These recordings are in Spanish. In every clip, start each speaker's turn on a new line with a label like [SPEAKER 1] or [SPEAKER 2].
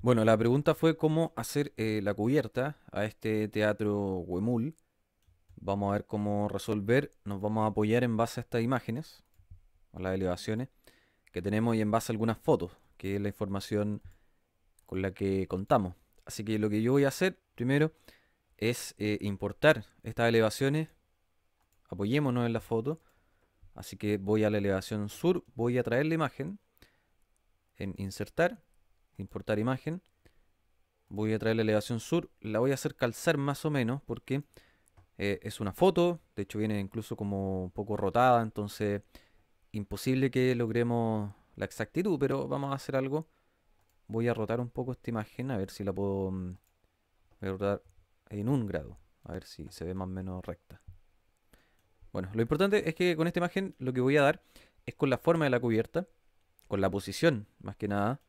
[SPEAKER 1] Bueno, la pregunta fue cómo hacer eh, la cubierta a este teatro Huemul. Vamos a ver cómo resolver. Nos vamos a apoyar en base a estas imágenes, o las elevaciones, que tenemos y en base a algunas fotos, que es la información con la que contamos. Así que lo que yo voy a hacer primero es eh, importar estas elevaciones. Apoyémonos en la foto. Así que voy a la elevación sur, voy a traer la imagen en insertar importar imagen. Voy a traer la elevación sur, la voy a hacer calzar más o menos porque eh, es una foto, de hecho viene incluso como un poco rotada, entonces imposible que logremos la exactitud, pero vamos a hacer algo. Voy a rotar un poco esta imagen, a ver si la puedo mm, voy a rotar en un grado, a ver si se ve más o menos recta. Bueno, lo importante es que con esta imagen lo que voy a dar es con la forma de la cubierta, con la posición más que nada,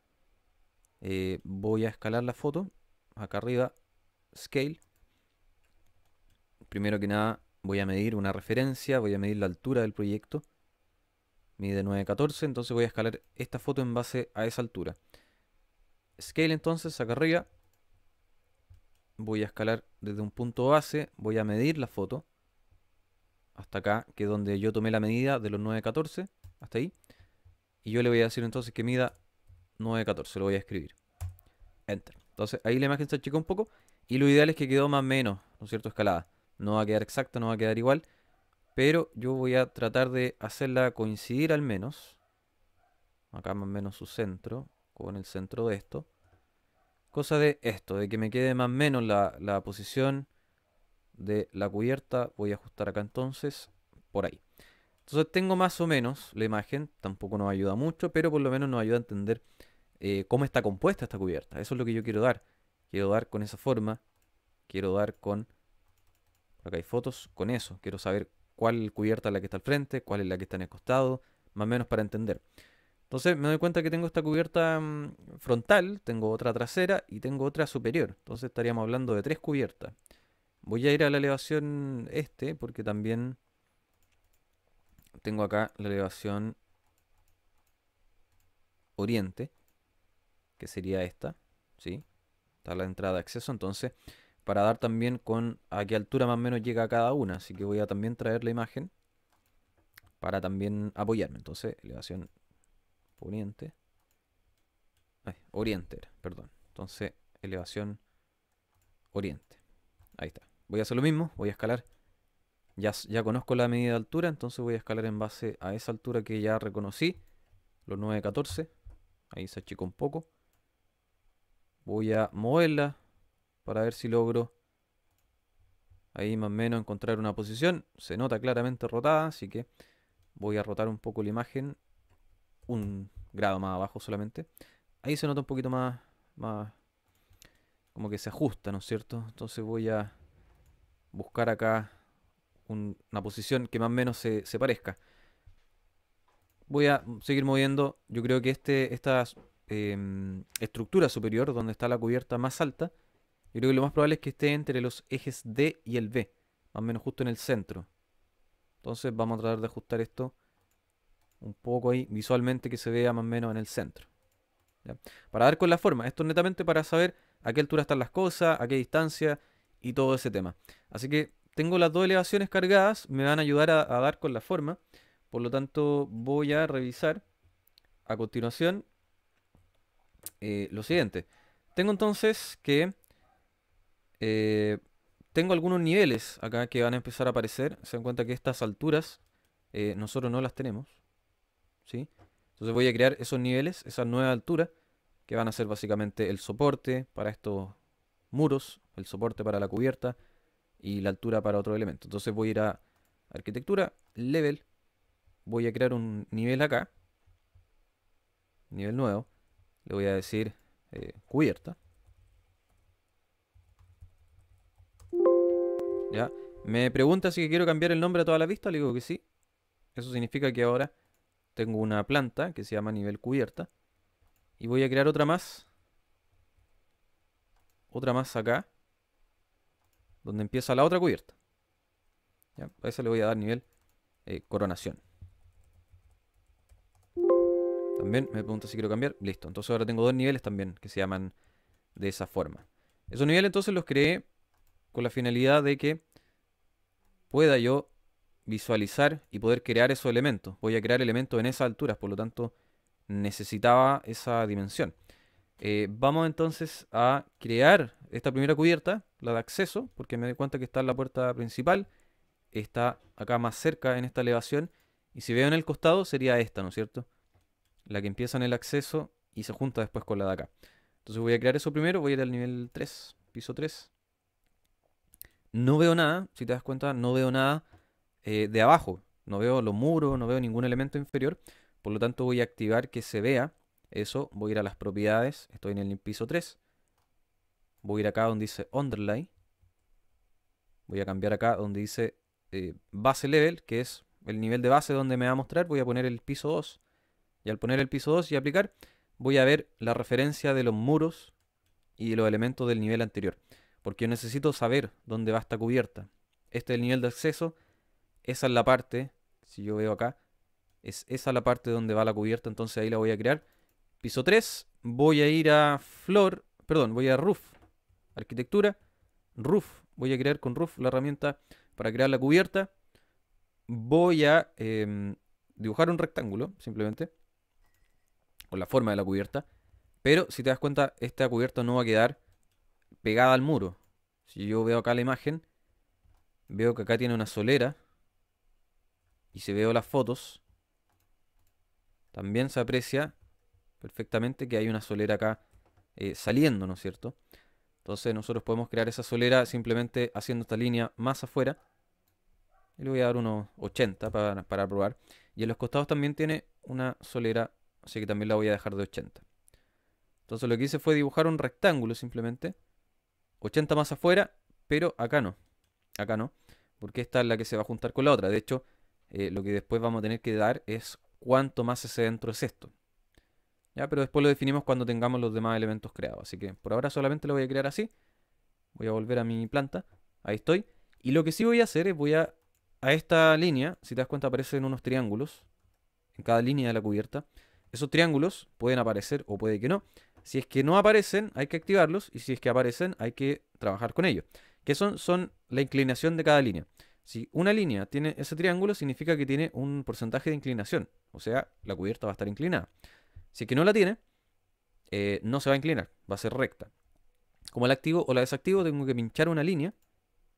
[SPEAKER 1] eh, voy a escalar la foto. Acá arriba, Scale. Primero que nada, voy a medir una referencia, voy a medir la altura del proyecto. Mide 914, entonces voy a escalar esta foto en base a esa altura. Scale entonces, acá arriba. Voy a escalar desde un punto base, voy a medir la foto. Hasta acá, que es donde yo tomé la medida de los 914, hasta ahí. Y yo le voy a decir entonces que mida 914, lo voy a escribir. Enter. Entonces ahí la imagen se achica un poco y lo ideal es que quedó más o menos, ¿no es cierto? Escalada. No va a quedar exacta, no va a quedar igual, pero yo voy a tratar de hacerla coincidir al menos. Acá más o menos su centro, con el centro de esto. Cosa de esto, de que me quede más o menos la, la posición de la cubierta. Voy a ajustar acá entonces, por ahí. Entonces tengo más o menos la imagen, tampoco nos ayuda mucho, pero por lo menos nos ayuda a entender eh, cómo está compuesta esta cubierta. Eso es lo que yo quiero dar. Quiero dar con esa forma. Quiero dar con... Acá hay fotos con eso. Quiero saber cuál cubierta es la que está al frente, cuál es la que está en el costado, más o menos para entender. Entonces me doy cuenta que tengo esta cubierta mm, frontal, tengo otra trasera y tengo otra superior. Entonces estaríamos hablando de tres cubiertas. Voy a ir a la elevación este porque también tengo acá la elevación oriente que sería esta, ¿sí? Está la entrada de acceso, entonces, para dar también con a qué altura más o menos llega cada una, así que voy a también traer la imagen para también apoyarme. Entonces, elevación poniente. oriente, perdón. Entonces, elevación oriente. Ahí está. Voy a hacer lo mismo, voy a escalar. Ya, ya conozco la medida de altura, entonces voy a escalar en base a esa altura que ya reconocí, los 9.14. Ahí se achicó un poco. Voy a moverla para ver si logro ahí más o menos encontrar una posición. Se nota claramente rotada, así que voy a rotar un poco la imagen un grado más abajo solamente. Ahí se nota un poquito más, más como que se ajusta, ¿no es cierto? Entonces voy a buscar acá una posición que más o menos se, parezca. Voy a seguir moviendo. Yo creo que este, esta Em, estructura superior, donde está la cubierta más alta, yo creo que lo más probable es que esté entre los ejes D y el B, más o menos justo en el centro. Entonces vamos a tratar de ajustar esto un poco ahí, visualmente que se vea más o menos en el centro. Para dar con la forma, esto es netamente para saber a qué altura están las cosas, a qué distancia y todo ese tema. Así que tengo las dos elevaciones cargadas, me van a ayudar a dar con la forma. Por lo tanto voy a revisar a continuación eh, lo siguiente. Tengo entonces que... Eh, tengo algunos niveles acá que van a empezar a aparecer. Se dan cuenta que estas alturas eh, nosotros no las tenemos. ¿sí? Entonces voy a crear esos niveles, esas nueva alturas, que van a ser básicamente el soporte para estos muros, el soporte para la cubierta y la altura para otro elemento. Entonces voy a ir a arquitectura, level, voy a crear un nivel acá, nivel nuevo, le voy a decir eh, cubierta. ¿Ya? Me pregunta si quiero cambiar el nombre a toda la vista, le digo que sí. Eso significa que ahora tengo una planta que se llama nivel cubierta. Y voy a crear otra más. Otra más acá. Donde empieza la otra cubierta. ¿Ya? A esa le voy a dar nivel eh, coronación. También me pregunta si quiero cambiar. Listo. Entonces ahora tengo dos niveles también que se llaman de esa forma. Esos niveles entonces los creé con la finalidad de que pueda yo visualizar y poder crear esos elementos. Voy a crear elementos en esas alturas, por lo tanto necesitaba esa dimensión. Eh, vamos entonces a crear esta primera cubierta, la de acceso, porque me doy cuenta que está en la puerta principal, está acá más cerca en esta elevación, y si veo en el costado sería esta, ¿no es cierto? la que empieza en el acceso y se junta después con la de acá. Entonces voy a crear eso primero, voy a ir al nivel 3, piso 3. No veo nada, si te das cuenta, no veo nada eh, de abajo. No veo los muros, no veo ningún elemento inferior. Por lo tanto voy a activar que se vea eso. Voy a ir a las propiedades, estoy en el piso 3. Voy a ir acá donde dice underlay Voy a cambiar acá donde dice eh, base level, que es el nivel de base donde me va a mostrar. Voy a poner el piso 2 y al poner el piso 2 y aplicar, voy a ver la referencia de los muros y los elementos del nivel anterior. Porque yo necesito saber dónde va esta cubierta. Este es el nivel de acceso. Esa es la parte, si yo veo acá, es esa la parte donde va la cubierta. Entonces ahí la voy a crear. Piso 3, voy a ir a Flor, perdón, voy a Roof, Arquitectura, Roof. Voy a crear con Roof la herramienta para crear la cubierta. Voy a em, dibujar un rectángulo, simplemente con la forma de la cubierta. Pero si te das cuenta, esta cubierta no va a quedar pegada al muro. Si yo veo acá la imagen, veo que acá tiene una solera. Y si veo las fotos, también se aprecia perfectamente que hay una solera acá eh, saliendo, ¿no es cierto? Entonces nosotros podemos crear esa solera simplemente haciendo esta línea más afuera. Y le voy a dar unos 80 para, para probar. Y en los costados también tiene una solera Así que también la voy a dejar de 80. Entonces lo que hice fue dibujar un rectángulo simplemente. 80 más afuera, pero acá no. Acá no. Porque esta es la que se va a juntar con la otra. De hecho, eh, lo que después vamos a tener que dar es cuánto más ese dentro es esto. ¿Ya? Pero después lo definimos cuando tengamos los demás elementos creados. Así que por ahora solamente lo voy a crear así. Voy a volver a mi planta. Ahí estoy. Y lo que sí voy a hacer es voy a... A esta línea, si te das cuenta, aparecen unos triángulos. En cada línea de la cubierta. Esos triángulos pueden aparecer o puede que no. Si es que no aparecen, hay que activarlos y si es que aparecen, hay que trabajar con ellos. ¿Qué son? Son la inclinación de cada línea. Si una línea tiene ese triángulo, significa que tiene un porcentaje de inclinación. O sea, la cubierta va a estar inclinada. Si es que no la tiene, eh, no se va a inclinar, va a ser recta. Como la activo o la desactivo, tengo que pinchar una línea,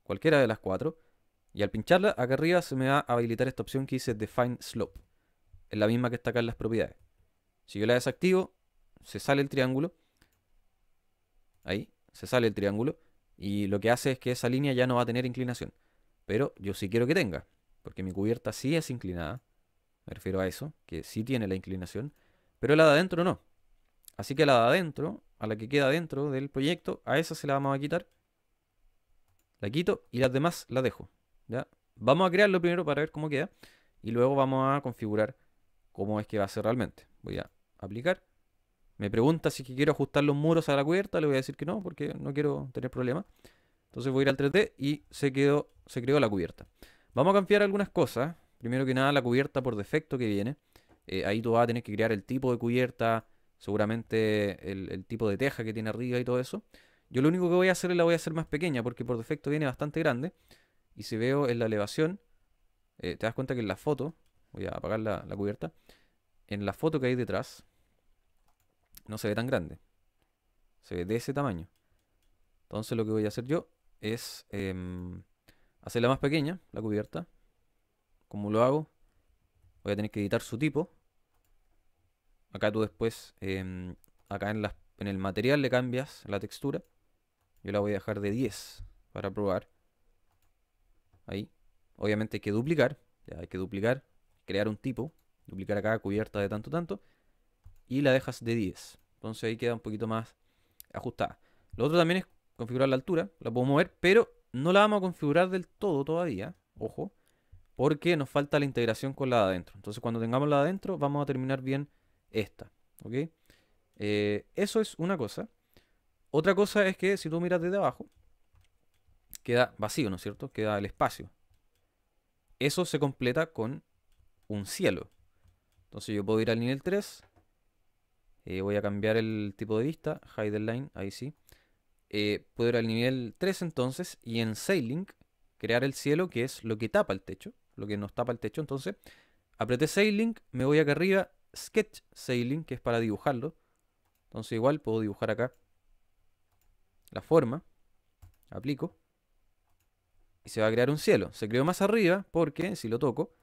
[SPEAKER 1] cualquiera de las cuatro, y al pincharla, acá arriba se me va a habilitar esta opción que dice Define Slope. Es la misma que está acá en las propiedades. Si yo la desactivo, se sale el triángulo. Ahí, se sale el triángulo. Y lo que hace es que esa línea ya no va a tener inclinación. Pero yo sí quiero que tenga, porque mi cubierta sí es inclinada. Me refiero a eso, que sí tiene la inclinación. Pero la de adentro no. Así que la de adentro, a la que queda dentro del proyecto, a esa se la vamos a quitar. La quito y las demás la dejo. ¿ya? Vamos a crearlo primero para ver cómo queda. Y luego vamos a configurar cómo es que va a ser realmente. Voy a aplicar. Me pregunta si quiero ajustar los muros a la cubierta, le voy a decir que no, porque no quiero tener problemas. Entonces voy a ir al 3D y se, quedó, se creó la cubierta. Vamos a cambiar algunas cosas. Primero que nada, la cubierta por defecto que viene. Eh, ahí tú vas a tener que crear el tipo de cubierta, seguramente el, tipo de teja que tiene arriba y todo eso. Yo lo único que voy a hacer es la voy a hacer más pequeña porque por defecto viene bastante grande. Y si veo en la elevación, eh, te das cuenta que en la foto, voy a apagar la, la, cubierta, en la foto que hay detrás, no se ve tan grande. Se ve de ese tamaño. Entonces lo que voy a hacer yo es em, hacerla más pequeña, la cubierta. Como lo hago, voy a tener que editar su tipo. Acá tú después, em, acá en, en el material le cambias la textura. Yo la voy a dejar de 10 para probar. Ahí. Obviamente hay que duplicar. hay que duplicar, crear un tipo. Duplicar acá cubierta de tanto tanto y la dejas de 10. Entonces ahí queda un poquito más ajustada. Lo otro también es configurar la altura, la puedo mover, pero no la vamos a configurar del todo todavía, ojo, porque nos falta la integración con la de adentro. Entonces cuando tengamos la de adentro vamos a terminar bien esta, ¿ok? Eh, eso es una cosa. Otra cosa es que si tú miras desde abajo, queda vacío, ¿no es cierto? Queda el espacio. Eso se completa con un cielo. Entonces yo puedo ir al nivel 3, eh, voy a cambiar el tipo de vista, hide line, ahí sí. Eh, puedo ir al nivel 3 entonces y en sailing crear el cielo que es lo que tapa el techo, lo que nos tapa el techo. Entonces apreté sailing, me voy acá arriba, sketch sailing que es para dibujarlo. Entonces igual puedo dibujar acá la forma, aplico y se va a crear un cielo. Se creó más arriba porque si lo toco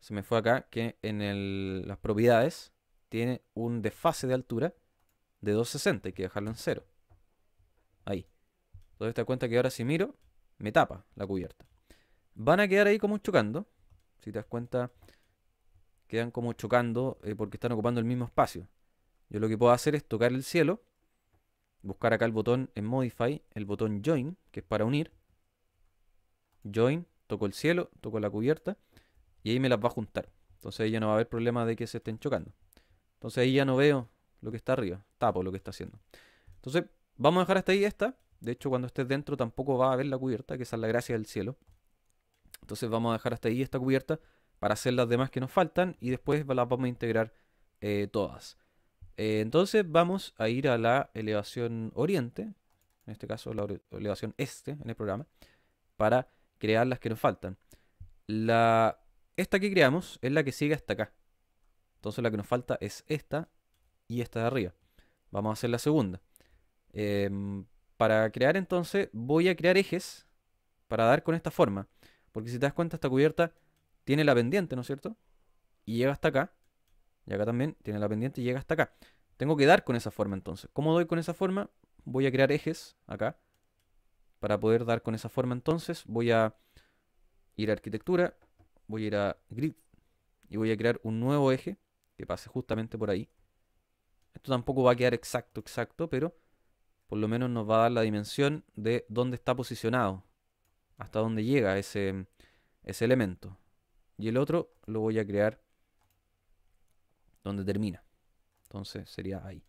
[SPEAKER 1] se me fue acá que en las propiedades tiene un desfase de altura de 260. Hay que dejarlo en cero. Ahí. Entonces te das cuenta que ahora si miro, me tapa la cubierta. Van a quedar ahí como chocando. Si te das cuenta, quedan como chocando eh, porque están ocupando el mismo espacio. Yo lo que puedo hacer es tocar el cielo, buscar acá el botón en Modify, el botón Join, que es para unir. Join, toco el cielo, toco la cubierta y ahí me las va a juntar. Entonces ahí ya no va a haber problema de que se estén chocando. Entonces ahí ya no veo lo que está arriba, tapo lo que está haciendo. Entonces vamos a dejar hasta ahí esta. De hecho, cuando estés dentro tampoco va a ver la cubierta, que esa es la gracia del cielo. Entonces vamos a dejar hasta ahí esta cubierta para hacer las demás que nos faltan y después las vamos a integrar eh, todas. Eh, entonces vamos a ir a la elevación oriente, en este caso la elevación este en el programa, para crear las que nos faltan. La, esta que creamos es la que sigue hasta acá. Entonces la que nos falta es esta y esta de arriba. Vamos a hacer la segunda. Em, para crear entonces voy a crear ejes para dar con esta forma. Porque si te das cuenta esta cubierta tiene la pendiente, ¿no es cierto? Y llega hasta acá. Y acá también tiene la pendiente y llega hasta acá. Tengo que dar con esa forma entonces. ¿Cómo doy con esa forma? Voy a crear ejes acá. Para poder dar con esa forma entonces voy a ir a arquitectura. Voy a ir a grid. Y voy a crear un nuevo eje que pase justamente por ahí. Esto tampoco va a quedar exacto, exacto, pero por lo menos nos va a dar la dimensión de dónde está posicionado, hasta dónde llega ese, ese elemento. Y el otro lo voy a crear donde termina. Entonces sería ahí.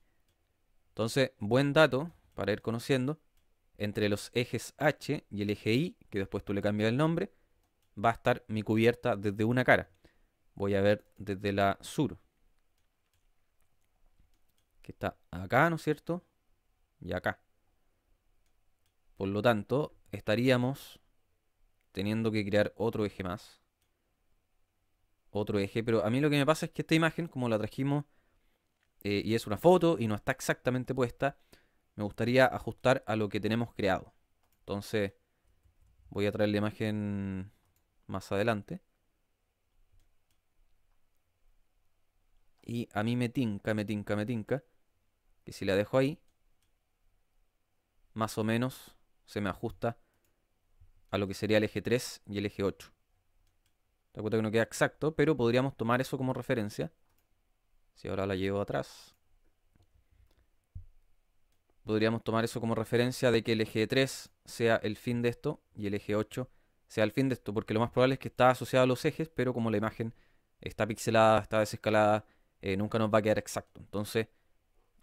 [SPEAKER 1] Entonces, buen dato para ir conociendo. Entre los ejes H y el eje I. que después tú le cambias el nombre, va a estar mi cubierta desde una cara. Voy a ver desde la sur que está acá, ¿no es cierto? Y acá. Por lo tanto, estaríamos teniendo que crear otro eje más. Otro eje, pero a mí lo que me pasa es que esta imagen, como la trajimos, eh, y es una foto y no está exactamente puesta, me gustaría ajustar a lo que tenemos creado. Entonces, voy a traer la imagen más adelante. Y a mí me tinca, me tinca, me tinca que si la dejo ahí, más o menos se me ajusta a lo que sería el eje 3 y el eje 8. La cuenta que no queda exacto, pero podríamos tomar eso como referencia. Si ahora la llevo atrás. Podríamos tomar eso como referencia de que el eje 3 sea el fin de esto y el eje 8 sea el fin de esto, porque lo más probable es que está asociado a los ejes, pero como la imagen está pixelada, está desescalada, eh, nunca nos va a quedar exacto. Entonces,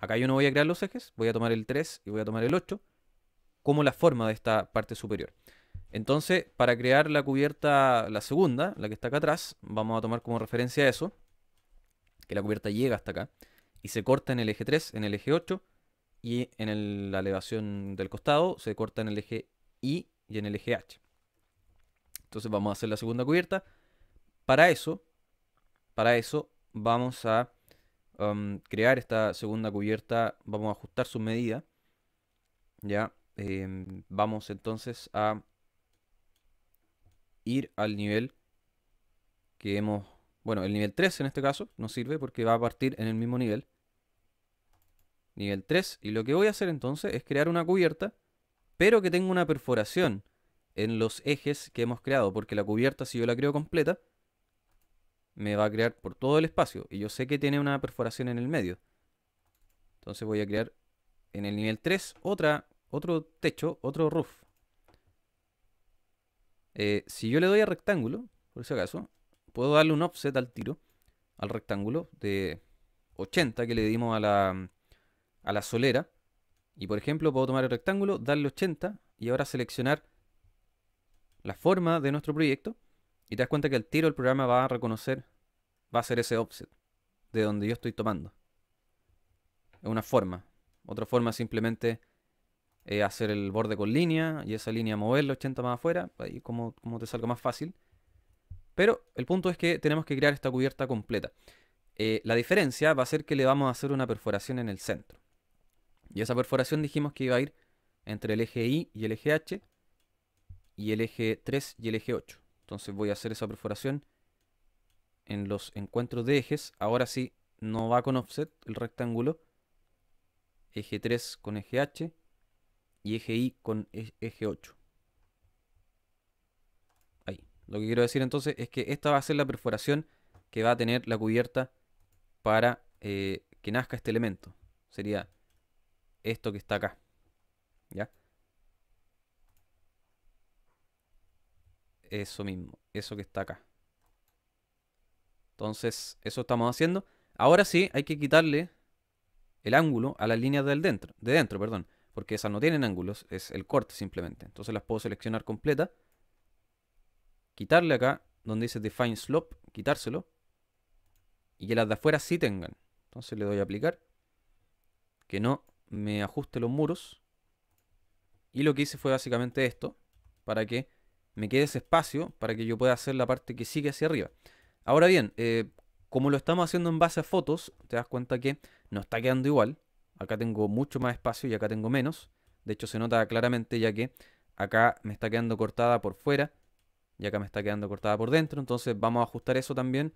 [SPEAKER 1] Acá yo no voy a crear los ejes, voy a tomar el 3 y voy a tomar el 8 como la forma de esta parte superior. Entonces, para crear la cubierta, la segunda, la que está acá atrás, vamos a tomar como referencia eso, que la cubierta llega hasta acá, y se corta en el eje 3, en el eje 8, y en la elevación del costado se corta en el eje Y y en el eje H. Entonces vamos a hacer la segunda cubierta. Para eso, para eso vamos a Um, crear esta segunda cubierta, vamos a ajustar su medida Ya, em, vamos entonces a ir al nivel que hemos, bueno, el nivel 3 en este caso nos sirve porque va a partir en el mismo nivel. Nivel 3. Y lo que voy a hacer entonces es crear una cubierta, pero que tenga una perforación en los ejes que hemos creado, porque la cubierta si yo la creo completa, me va a crear por todo el espacio. Y yo sé que tiene una perforación en el medio. Entonces voy a crear en el nivel 3 otra, otro techo, otro roof. Eh, si yo le doy a rectángulo, por si acaso, puedo darle un offset al tiro, al rectángulo, de 80 que le dimos a la, a la solera. Y por ejemplo, puedo tomar el rectángulo, darle 80 y ahora seleccionar la forma de nuestro proyecto y te das cuenta que el tiro el programa va a reconocer, va a ser ese offset de donde yo estoy tomando. Es una forma. Otra forma es simplemente hacer el borde con línea y esa línea moverla 80 más afuera, ahí como, como te salga más fácil. Pero el punto es que tenemos que crear esta cubierta completa. Eh, la diferencia va a ser que le vamos a hacer una perforación en el centro. Y esa perforación dijimos que iba a ir entre el eje i y el eje H y el eje 3 y el eje 8. Entonces voy a hacer esa perforación en los encuentros de ejes. Ahora sí, no va con offset el rectángulo. Eje 3 con eje H y eje I con e-, eje 8. Ahí. Lo que quiero decir entonces es que esta va a ser la perforación que va a tener la cubierta para eh, que nazca este elemento. Sería esto que está acá. ¿Ya? eso mismo, eso que está acá. Entonces, eso estamos haciendo. Ahora sí, hay que quitarle el ángulo a las líneas del dentro, de dentro, perdón, porque esas no tienen ángulos, es el corte simplemente. Entonces las puedo seleccionar completa, quitarle acá donde dice define slope, quitárselo y que las de afuera sí tengan. Entonces le doy a aplicar, que no me ajuste los muros y lo que hice fue básicamente esto para que me quede ese espacio para que yo pueda hacer la parte que sigue hacia arriba. Ahora bien, eh, como lo estamos haciendo en base a fotos, te das cuenta que no está quedando igual. Acá tengo mucho más espacio y acá tengo menos. De hecho, se nota claramente ya que acá me está quedando cortada por fuera y acá me está quedando cortada por dentro. Entonces vamos a ajustar eso también.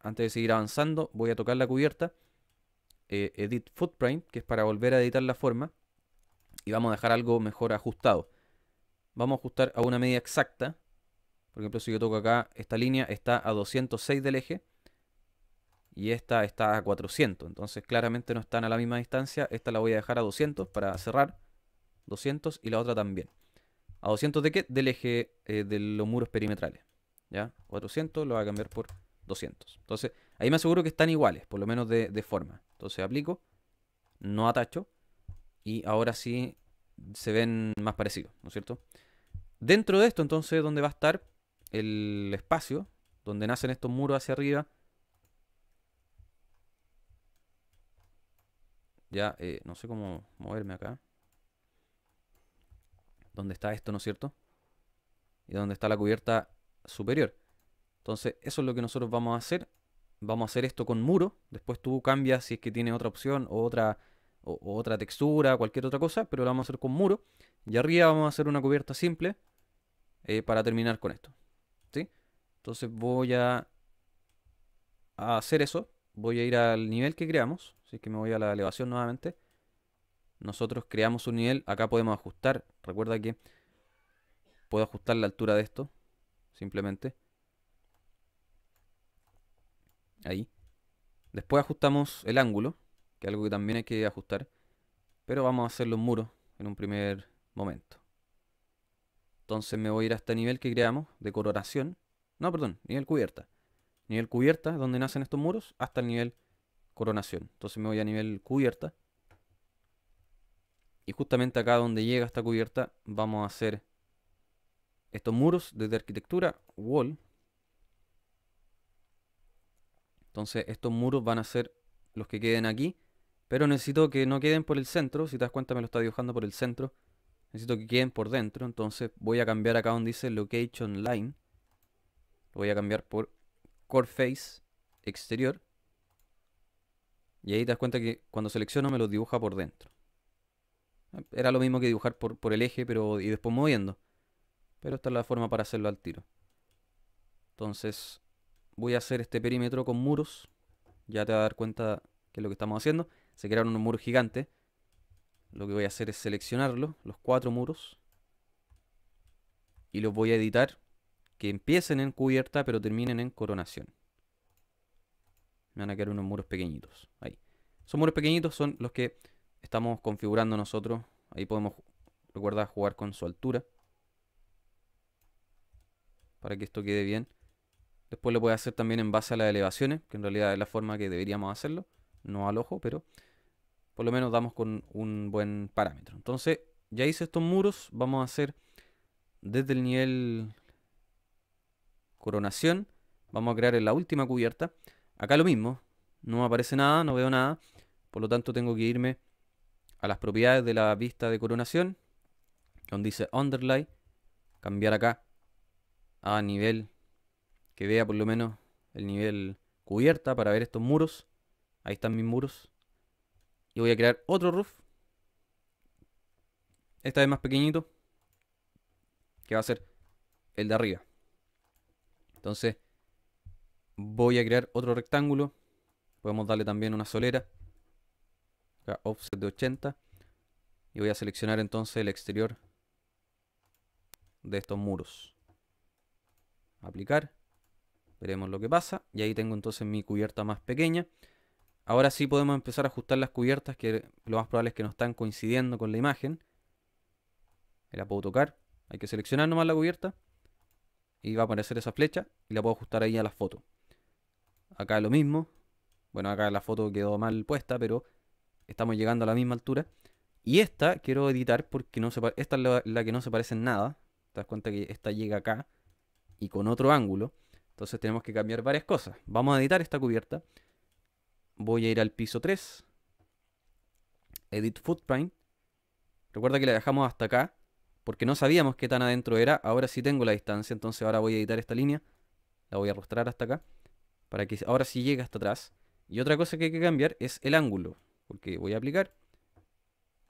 [SPEAKER 1] Antes de seguir avanzando, voy a tocar la cubierta. Eh, edit Footprint, que es para volver a editar la forma. Y vamos a dejar algo mejor ajustado. Vamos a ajustar a una medida exacta. Por ejemplo, si yo toco acá, esta línea está a 206 del eje y esta está a 400. Entonces claramente no están a la misma distancia. Esta la voy a dejar a 200 para cerrar. 200 y la otra también. ¿A 200 de qué? Del eje eh, de los muros perimetrales. ¿Ya? 400 lo voy a cambiar por 200. Entonces ahí me aseguro que están iguales, por lo menos de forma. Entonces aplico, no atacho y ahora sí se ven más parecidos, ¿no es cierto? Dentro de esto, entonces, donde va a estar el espacio, donde nacen estos muros hacia arriba. Ya, eh, no sé cómo moverme acá. ¿Dónde está esto, no es cierto? Y ¿dónde está la cubierta superior. Entonces, eso es lo que nosotros vamos a hacer. Vamos a hacer esto con muro. Después tú cambias si es que tiene otra opción o otra, o otra textura, cualquier otra cosa, pero lo vamos a hacer con muro. Y arriba vamos a hacer una cubierta simple eh, para terminar con esto. ¿sí? Entonces voy a, hacer eso. Voy a ir al nivel que creamos. Así que me voy a la elevación nuevamente. Nosotros creamos un nivel. Acá podemos ajustar. Recuerda que puedo ajustar la altura de esto. Simplemente. Ahí. Después ajustamos el ángulo. Que es algo que también hay que ajustar. Pero vamos a hacer los muros en un primer momento. Entonces me voy a ir a este nivel que creamos de coronación. No, perdón, nivel cubierta. Nivel cubierta donde nacen estos muros hasta el nivel coronación. Entonces me voy a nivel cubierta. Y justamente acá donde llega esta cubierta vamos a hacer estos muros desde arquitectura, wall. Entonces estos muros van a ser los que queden aquí. Pero necesito que no queden por el centro. Si te das cuenta me lo está dibujando por el centro. Necesito que queden por dentro, entonces voy a cambiar acá donde dice Location Line. Lo voy a cambiar por Core Face Exterior. Y ahí te das cuenta que cuando selecciono me los dibuja por dentro. Era lo mismo que dibujar por, el eje pero y después moviendo. Pero esta es la forma para hacerlo al tiro. Entonces voy a hacer este perímetro con muros. Ya te vas a dar cuenta que es lo que estamos haciendo. Se crearon unos muros gigantes. Lo que voy a hacer es seleccionarlo, los cuatro muros. Y los voy a editar que empiecen en cubierta pero terminen en coronación. Me van a quedar unos muros pequeñitos. Ahí. Son muros pequeñitos, son los que estamos configurando nosotros. Ahí podemos, recuerda, jugar con su altura. Para que esto quede bien. Después lo a hacer también en base a las elevaciones, que en realidad es la forma que deberíamos hacerlo. No al ojo, pero por lo menos damos con un buen parámetro. Entonces, ya hice estos muros, vamos a hacer desde el nivel coronación, vamos a crear en la última cubierta. Acá lo mismo, no aparece nada, no veo nada, por lo tanto tengo que irme a las propiedades de la vista de coronación, donde dice underlay, cambiar acá a nivel que vea por lo menos el nivel cubierta para ver estos muros. Ahí están mis muros. Y voy a crear otro roof. Esta vez más pequeñito. Que va a ser el de arriba. Entonces, voy a crear otro rectángulo. Podemos darle también una solera. offset de 80. Y voy a seleccionar entonces el exterior de estos muros. Aplicar. Veremos lo que pasa. Y ahí tengo entonces mi cubierta más pequeña. Ahora sí podemos empezar a ajustar las cubiertas, que lo más probable es que no están coincidiendo con la imagen. La puedo tocar. Hay que seleccionar nomás la cubierta. Y va a aparecer esa flecha. Y la puedo ajustar ahí a la foto. Acá lo mismo. Bueno, acá la foto quedó mal puesta, pero estamos llegando a la misma altura. Y esta quiero editar porque no se esta es la que no se parece en nada. Te das cuenta que esta llega acá y con otro ángulo. Entonces tenemos que cambiar varias cosas. Vamos a editar esta cubierta voy a ir al piso 3, edit footprint. Recuerda que la dejamos hasta acá, porque no sabíamos qué tan adentro era. Ahora sí tengo la distancia, entonces ahora voy a editar esta línea. La voy a arrastrar hasta acá, para que ahora sí llegue hasta atrás. Y otra cosa que hay que cambiar es el ángulo, porque voy a aplicar,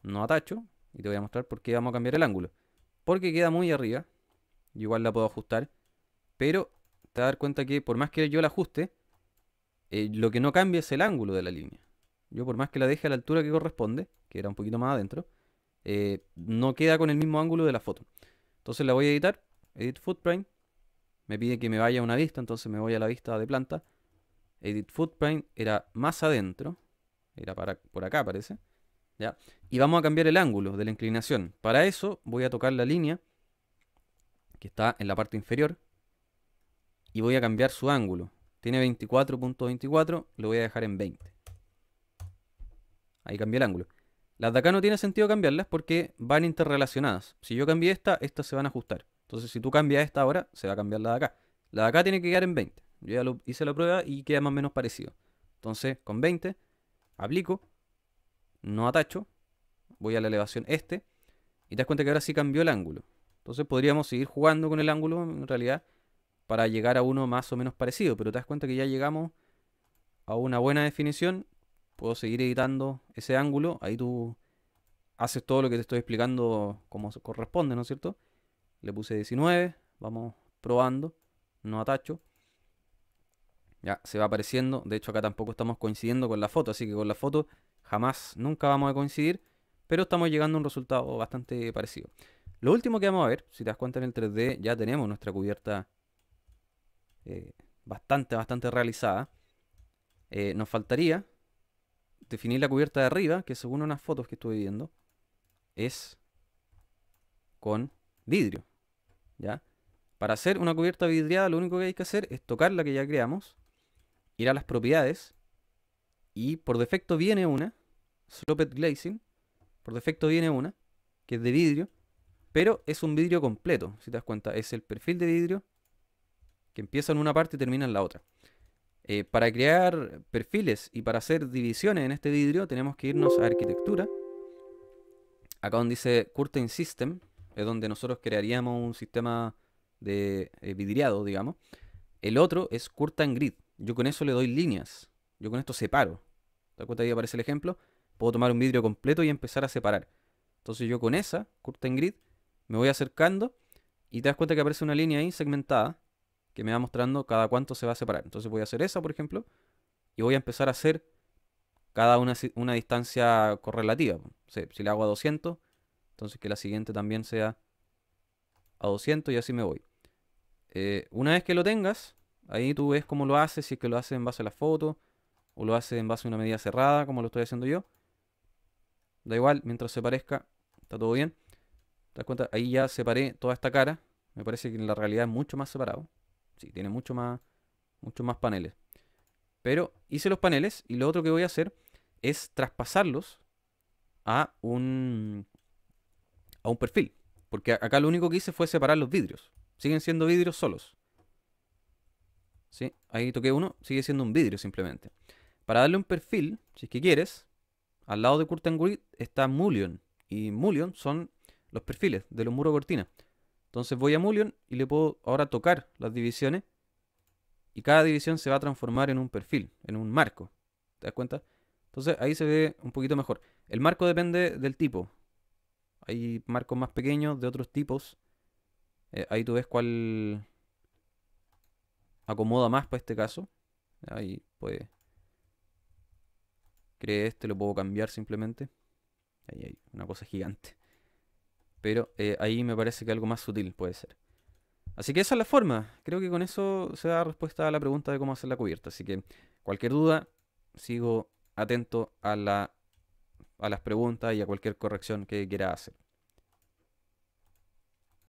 [SPEAKER 1] no atacho, y te voy a mostrar por qué vamos a cambiar el ángulo. Porque queda muy arriba, igual la puedo ajustar, pero te vas dar cuenta que por más que yo la ajuste, eh, lo que no cambia es el ángulo de la línea. Yo por más que la deje a la altura que corresponde, que era un poquito más adentro, eh, no queda con el mismo ángulo de la foto. Entonces la voy a editar, edit footprint, me pide que me vaya a una vista, entonces me voy a la vista de planta. Edit footprint era más adentro, era para, por acá parece. ¿ya? Y vamos a cambiar el ángulo de la inclinación. Para eso voy a tocar la línea que está en la parte inferior y voy a cambiar su ángulo. Tiene 24.24, lo voy a dejar en 20. Ahí cambié el ángulo. Las de acá no tiene sentido cambiarlas porque van interrelacionadas. Si yo cambié esta, estas se van a ajustar. Entonces, si tú cambias esta ahora, se va a cambiar la de acá. La de acá tiene que quedar en 20. Yo ya lo, hice la prueba y queda más o menos parecido. Entonces, con 20, aplico, no atacho, voy a la elevación este, y te das cuenta que ahora sí cambió el ángulo. Entonces podríamos seguir jugando con el ángulo, en realidad, para llegar a uno más o menos parecido, pero te das cuenta que ya llegamos a una buena definición, puedo seguir editando ese ángulo, ahí tú haces todo lo que te estoy explicando como corresponde, ¿no es cierto? Le puse 19, vamos probando, no atacho. Ya, se va apareciendo, de hecho acá tampoco estamos coincidiendo con la foto, así que con la foto jamás, nunca vamos a coincidir, pero estamos llegando a un resultado bastante parecido. Lo último que vamos a ver, si te das cuenta en el 3D, ya tenemos nuestra cubierta eh, bastante, bastante realizada. Eh, nos faltaría definir la cubierta de arriba, que según unas fotos que estuve viendo, es con vidrio. ¿Ya? Para hacer una cubierta vidriada, lo único que hay que hacer es tocar la que ya creamos, ir a las propiedades, y por defecto viene una, Sloped Glazing, por defecto viene una, que es de vidrio, pero es un vidrio completo, si te das cuenta, es el perfil de vidrio que empiezan en una parte y terminan la otra. Eh, para crear perfiles y para hacer divisiones en este vidrio tenemos que irnos a arquitectura. Acá donde dice Curtain System, es donde nosotros crearíamos un sistema de eh, vidriado, digamos. El otro es Curtain Grid. Yo con eso le doy líneas. Yo con esto separo. ¿Te das cuenta? Ahí aparece el ejemplo. Puedo tomar un vidrio completo y empezar a separar. Entonces yo con esa, Curtain Grid, me voy acercando y te das cuenta que aparece una línea ahí segmentada que me va mostrando cada cuánto se va a separar. Entonces voy a hacer esa, por ejemplo, y voy a empezar a hacer cada una, una distancia correlativa. si le hago a 200, entonces que la siguiente también sea a 200 y así me voy. Eh, una vez que lo tengas, ahí tú ves cómo lo haces, si es que lo haces en base a la foto o lo haces en base a una medida cerrada, como lo estoy haciendo yo. Da igual, mientras se parezca, está todo bien. ¿Te das cuenta? Ahí ya separé toda esta cara. Me parece que en la realidad es mucho más separado. Sí, tiene mucho más, muchos más paneles. Pero hice los paneles y lo otro que voy a hacer es traspasarlos a un, a un perfil. Porque acá lo único que hice fue separar los vidrios. Siguen siendo vidrios solos. ¿Sí? Ahí toqué uno, sigue siendo un vidrio simplemente. Para darle un perfil, si es que quieres, al lado de Curtain Grid está Mullion. Y Mullion son los perfiles de los muros cortinas. Entonces voy a Mulion y le puedo ahora tocar las divisiones. Y cada división se va a transformar en un perfil, en un marco. ¿Te das cuenta? Entonces ahí se ve un poquito mejor. El marco depende del tipo. Hay marcos más pequeños de otros tipos. Eh, ahí tú ves cuál acomoda más para este caso. Ahí puede. Cree este, lo puedo cambiar simplemente. Ahí hay una cosa gigante. Pero eh, ahí me parece que algo más sutil puede ser. Así que esa es la forma. Creo que con eso se da respuesta a la pregunta de cómo hacer la cubierta. Así que cualquier duda, sigo atento a, la, a las preguntas y a cualquier corrección que quiera hacer.